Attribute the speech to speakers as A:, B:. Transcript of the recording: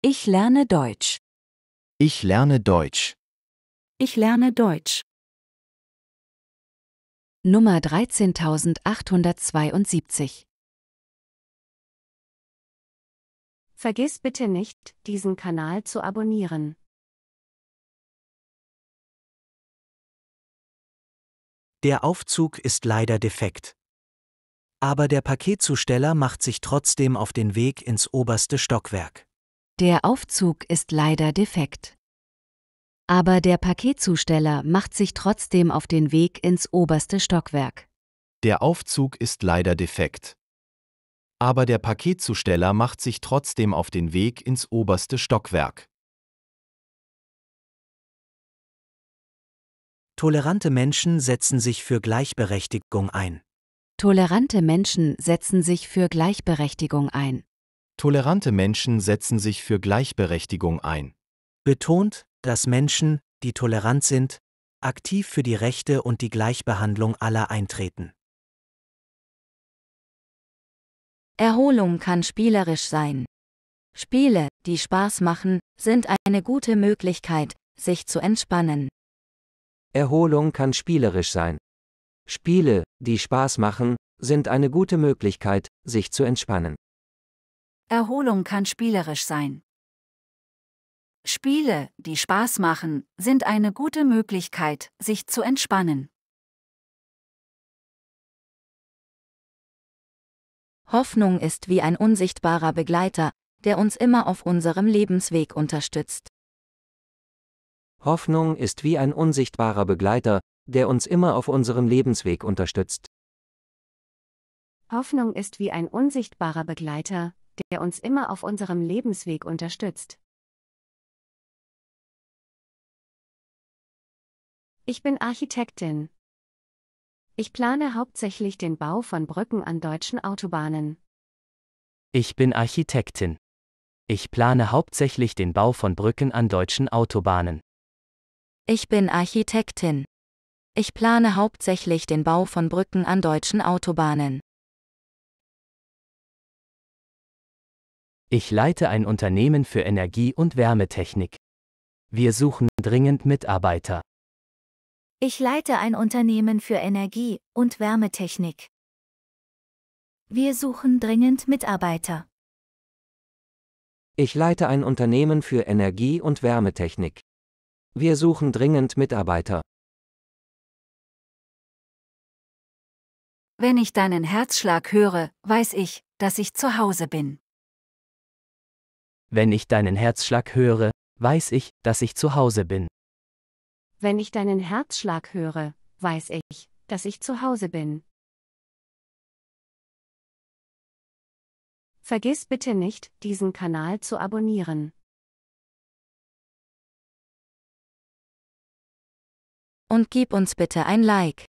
A: Ich lerne Deutsch. Ich lerne Deutsch. Ich lerne Deutsch. Nummer 13872 Vergiss bitte nicht, diesen Kanal zu abonnieren. Der Aufzug ist leider defekt. Aber der Paketzusteller macht sich trotzdem auf den Weg ins oberste Stockwerk. Der Aufzug ist leider defekt. Aber der Paketzusteller macht sich trotzdem auf den Weg ins oberste Stockwerk. Der Aufzug ist leider defekt. Aber der Paketzusteller macht sich trotzdem auf den Weg ins oberste Stockwerk. Tolerante Menschen setzen sich für Gleichberechtigung ein. Tolerante Menschen setzen sich für Gleichberechtigung ein. Tolerante Menschen setzen sich für Gleichberechtigung ein. Betont, dass Menschen, die tolerant sind, aktiv für die Rechte und die Gleichbehandlung aller eintreten. Erholung kann spielerisch sein. Spiele, die Spaß machen, sind eine gute Möglichkeit, sich zu entspannen. Erholung kann spielerisch sein. Spiele, die Spaß machen, sind eine gute Möglichkeit, sich zu entspannen. Erholung kann spielerisch sein. Spiele, die Spaß machen, sind eine gute Möglichkeit, sich zu entspannen. Hoffnung ist wie ein unsichtbarer Begleiter, der uns immer auf unserem Lebensweg unterstützt. Hoffnung ist wie ein unsichtbarer Begleiter, der uns immer auf unserem Lebensweg unterstützt. Hoffnung ist wie ein unsichtbarer Begleiter, der uns immer auf unserem Lebensweg unterstützt. Ich bin Architektin. Ich plane hauptsächlich den Bau von Brücken an deutschen Autobahnen. Ich bin Architektin. Ich plane hauptsächlich den Bau von Brücken an deutschen Autobahnen. Ich bin Architektin. Ich plane hauptsächlich den Bau von Brücken an deutschen Autobahnen. Ich leite ein Unternehmen für Energie- und Wärmetechnik. Wir suchen dringend Mitarbeiter. Ich leite ein Unternehmen für Energie- und Wärmetechnik. Wir suchen dringend Mitarbeiter. Ich leite ein Unternehmen für Energie- und Wärmetechnik. Wir suchen dringend Mitarbeiter. Wenn ich deinen Herzschlag höre, weiß ich, dass ich zu Hause bin. Wenn ich deinen Herzschlag höre, weiß ich, dass ich zu Hause bin. Wenn ich deinen Herzschlag höre, weiß ich, dass ich zu Hause bin. Vergiss bitte nicht, diesen Kanal zu abonnieren. Und gib uns bitte ein Like.